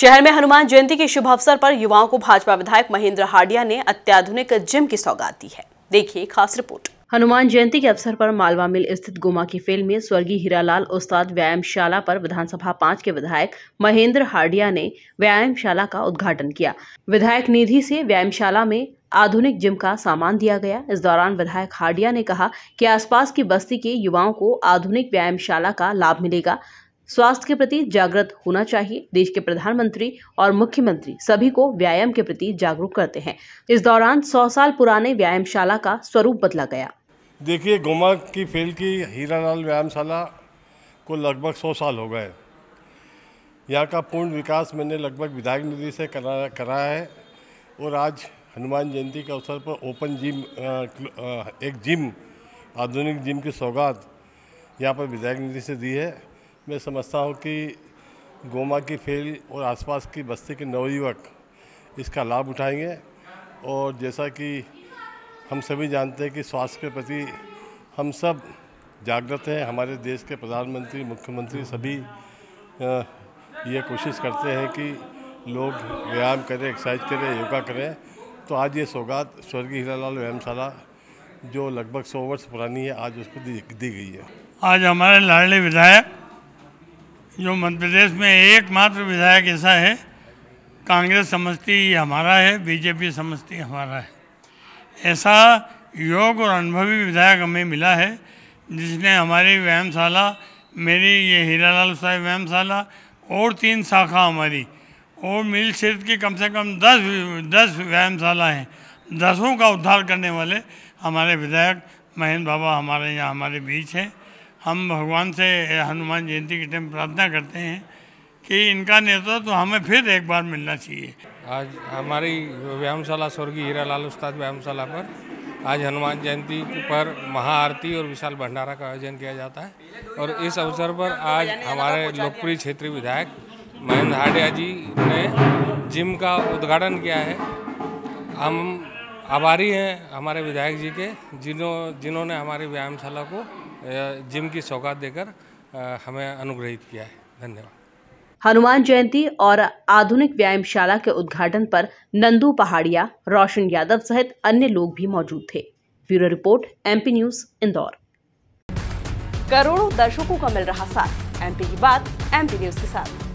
शहर में हनुमान जयंती के शुभ अवसर पर युवाओं को भाजपा विधायक महेंद्र हार्डिया ने अत्याधुनिक जिम की सौगात दी है देखिए खास रिपोर्ट हनुमान जयंती के अवसर पर मालवा मिल स्थित गोमा की फील्ड में स्वर्गीय हीरालाल उस्ताद व्यायामशाला पर विधानसभा पांच के विधायक महेंद्र हार्डिया ने व्यायामशाला का उद्घाटन किया विधायक निधि से व्यायामशाला में आधुनिक जिम का सामान दिया गया इस दौरान विधायक हार्डिया ने कहा कि आसपास की बस्ती के युवाओं को आधुनिक व्यायामशाला का लाभ मिलेगा स्वास्थ्य के प्रति जागृत होना चाहिए देश के प्रधानमंत्री और मुख्यमंत्री सभी को व्यायाम के प्रति जागरूक करते हैं इस दौरान सौ साल पुराने व्यायामशाला का स्वरूप बदला गया देखिए गोमा की फील्ड की हीरालाल व्यायामशाला को लगभग सौ साल हो गए यहाँ का पूर्ण विकास मैंने लगभग विधायक निधि से करा कराया है और आज हनुमान जयंती के अवसर पर ओपन जिम एक जिम आधुनिक जिम की सौगात यहाँ पर विधायक निधि से दी है मैं समझता हूँ कि गोमा की फेल और आसपास की बस्ती के नवयुवक इसका लाभ उठाएंगे और जैसा कि हम सभी जानते हैं कि स्वास्थ्य के प्रति हम सब जागृत हैं हमारे देश के प्रधानमंत्री मुख्यमंत्री सभी ये कोशिश करते हैं कि लोग व्यायाम करें एक्सरसाइज करें योगा करें तो आज ये सौगात स्वर्गीय हीरालाल व्यायामशाला जो लगभग सौ वर्ष पुरानी है आज उसको दी, दी गई है आज हमारे लाडले विधायक जो मध्य प्रदेश में एकमात्र विधायक ऐसा है कांग्रेस समझती हमारा है बीजेपी समझती हमारा है ऐसा योग और अनुभवी विधायक हमें मिला है जिसने हमारी व्यायामशाला मेरी ये हीरालाल साहब व्यायामशाला और तीन शाखा हमारी और मिल क्षेत्र की कम से कम दस दस व्यायामशाला हैं दसों का उद्धार करने वाले हमारे विधायक महेंद्र बाबा हमारे यहाँ हमारे बीच हैं हम भगवान से हनुमान जयंती के टाइम प्रार्थना करते हैं कि इनका नेतृत्व तो हमें फिर एक बार मिलना चाहिए आज हमारी व्यायामशाला स्वर्गीय हीरा लाल उस्ताद व्यायामशाला पर आज हनुमान जयंती पर महाआरती और विशाल भंडारा का आयोजन किया जाता है और इस अवसर पर आज हमारे लोकप्रिय क्षेत्रीय विधायक महेंद्र हाडिया जी ने जिम का उद्घाटन किया है हम आभारी हैं हमारे विधायक जी के जिन्हों जिन्होंने हमारी व्यायामशाला को जिम की सौगात देकर हमें अनुग्रहित किया है धन्यवाद हनुमान जयंती और आधुनिक व्यायामशाला के उद्घाटन पर नंदू पहाड़िया रोशन यादव सहित अन्य लोग भी मौजूद थे bureau report MP news Indore करोड़ों दर्शकों का मिल रहा साथ एमपी की बात एमपी न्यूज के साथ